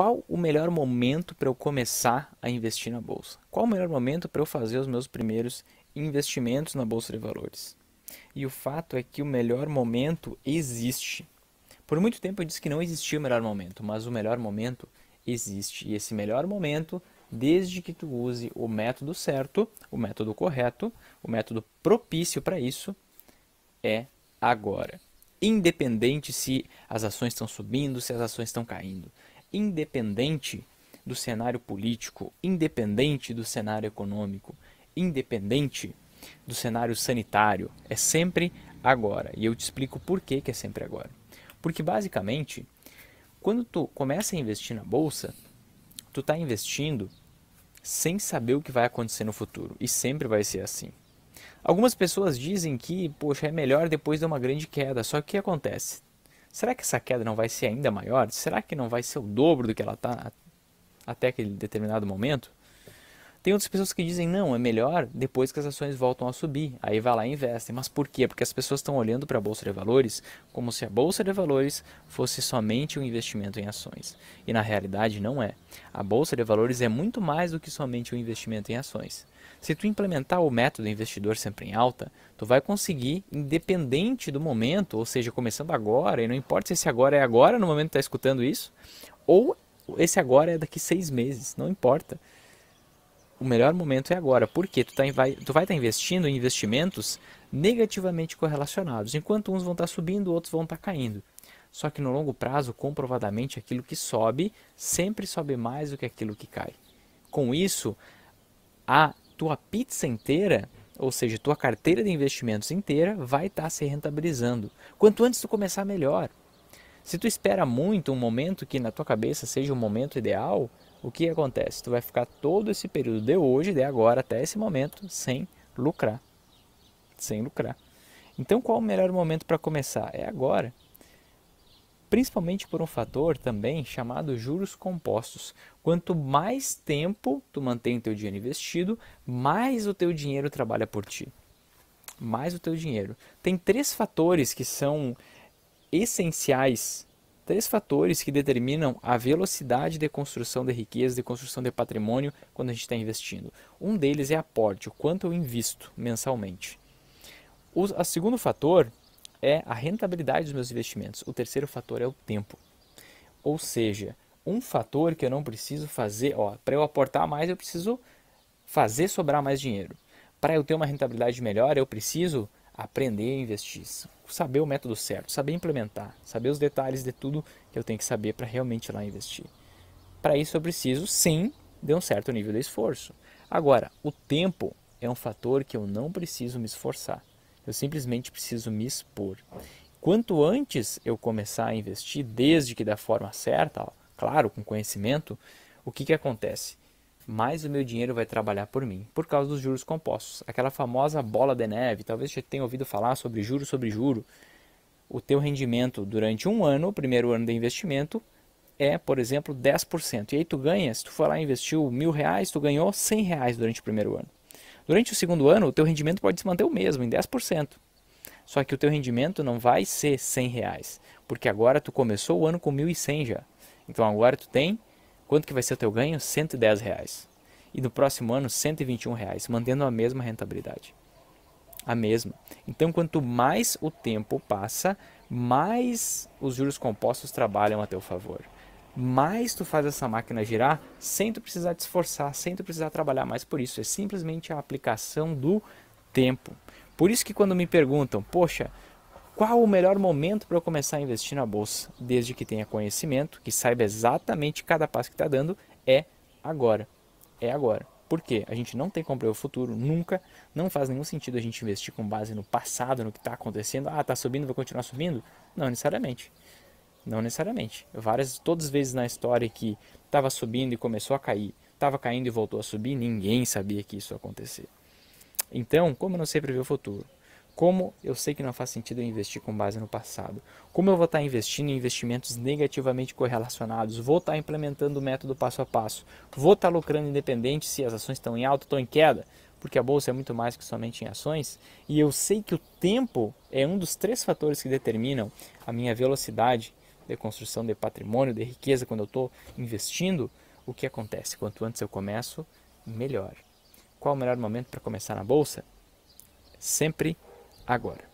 qual o melhor momento para eu começar a investir na bolsa? Qual o melhor momento para eu fazer os meus primeiros investimentos na bolsa de valores? E o fato é que o melhor momento existe. Por muito tempo eu disse que não existia o melhor momento, mas o melhor momento existe. E esse melhor momento, desde que tu use o método certo, o método correto, o método propício para isso, é agora. Independente se as ações estão subindo, se as ações estão caindo independente do cenário político, independente do cenário econômico, independente do cenário sanitário. É sempre agora. E eu te explico por que, que é sempre agora. Porque basicamente, quando tu começa a investir na bolsa, tu está investindo sem saber o que vai acontecer no futuro. E sempre vai ser assim. Algumas pessoas dizem que, poxa, é melhor depois de uma grande queda. Só que o que acontece? Será que essa queda não vai ser ainda maior? Será que não vai ser o dobro do que ela está até aquele determinado momento? Tem outras pessoas que dizem, não, é melhor depois que as ações voltam a subir. Aí vai lá e investe. Mas por quê? Porque as pessoas estão olhando para a Bolsa de Valores como se a Bolsa de Valores fosse somente um investimento em ações. E na realidade não é. A Bolsa de Valores é muito mais do que somente um investimento em ações. Se tu implementar o método investidor sempre em alta, tu vai conseguir, independente do momento, ou seja, começando agora, e não importa se esse agora é agora, no momento que está escutando isso, ou esse agora é daqui seis meses, não importa o melhor momento é agora, porque tu, tá, vai estar tá investindo em investimentos negativamente correlacionados, enquanto uns vão estar tá subindo, outros vão estar tá caindo. Só que no longo prazo, comprovadamente, aquilo que sobe sempre sobe mais do que aquilo que cai. Com isso, a tua pizza inteira, ou seja, tua carteira de investimentos inteira, vai estar tá se rentabilizando. Quanto antes tu começar, melhor. Se tu espera muito um momento que na tua cabeça seja o momento ideal, o que acontece? Tu vai ficar todo esse período de hoje, de agora até esse momento, sem lucrar. Sem lucrar. Então, qual o melhor momento para começar? É agora. Principalmente por um fator também chamado juros compostos. Quanto mais tempo tu mantém teu dinheiro investido, mais o teu dinheiro trabalha por ti. Mais o teu dinheiro. Tem três fatores que são essenciais três fatores que determinam a velocidade de construção de riqueza, de construção de patrimônio quando a gente está investindo. Um deles é aporte, o quanto eu invisto mensalmente. O a segundo fator é a rentabilidade dos meus investimentos. O terceiro fator é o tempo. Ou seja, um fator que eu não preciso fazer, ó, para eu aportar mais, eu preciso fazer sobrar mais dinheiro. Para eu ter uma rentabilidade melhor, eu preciso aprender a investir, saber o método certo, saber implementar, saber os detalhes de tudo que eu tenho que saber para realmente ir lá investir. Para isso eu preciso, sim, de um certo nível de esforço. Agora, o tempo é um fator que eu não preciso me esforçar. Eu simplesmente preciso me expor. Quanto antes eu começar a investir, desde que da forma certa, ó, claro, com conhecimento, o que, que acontece? mais o meu dinheiro vai trabalhar por mim, por causa dos juros compostos. Aquela famosa bola de neve, talvez você tenha ouvido falar sobre juro sobre juro. O teu rendimento durante um ano, o primeiro ano de investimento, é, por exemplo, 10%. E aí tu ganha, se tu for lá e investiu mil reais, tu ganhou 100 reais durante o primeiro ano. Durante o segundo ano, o teu rendimento pode se manter o mesmo, em 10%. Só que o teu rendimento não vai ser 100 reais, porque agora tu começou o ano com 1.100 já. Então agora tu tem Quanto que vai ser o teu ganho? 110 reais. E no próximo ano, 121 reais, mantendo a mesma rentabilidade. A mesma. Então, quanto mais o tempo passa, mais os juros compostos trabalham a teu favor. Mais tu faz essa máquina girar sem tu precisar te esforçar, sem tu precisar trabalhar mais por isso. É simplesmente a aplicação do tempo. Por isso que quando me perguntam, poxa, qual o melhor momento para eu começar a investir na bolsa? Desde que tenha conhecimento, que saiba exatamente cada passo que está dando, é agora. É agora. Por quê? A gente não tem como prever o futuro, nunca. Não faz nenhum sentido a gente investir com base no passado, no que está acontecendo. Ah, está subindo, vai continuar subindo? Não necessariamente. Não necessariamente. Várias, todas as vezes na história que estava subindo e começou a cair, estava caindo e voltou a subir, ninguém sabia que isso ia acontecer. Então, como eu não sei prever o futuro, como eu sei que não faz sentido eu investir com base no passado? Como eu vou estar investindo em investimentos negativamente correlacionados? Vou estar implementando o método passo a passo? Vou estar lucrando independente se as ações estão em alta ou estão em queda? Porque a bolsa é muito mais que somente em ações. E eu sei que o tempo é um dos três fatores que determinam a minha velocidade de construção de patrimônio, de riqueza, quando eu estou investindo, o que acontece? Quanto antes eu começo, melhor. Qual o melhor momento para começar na bolsa? Sempre agora.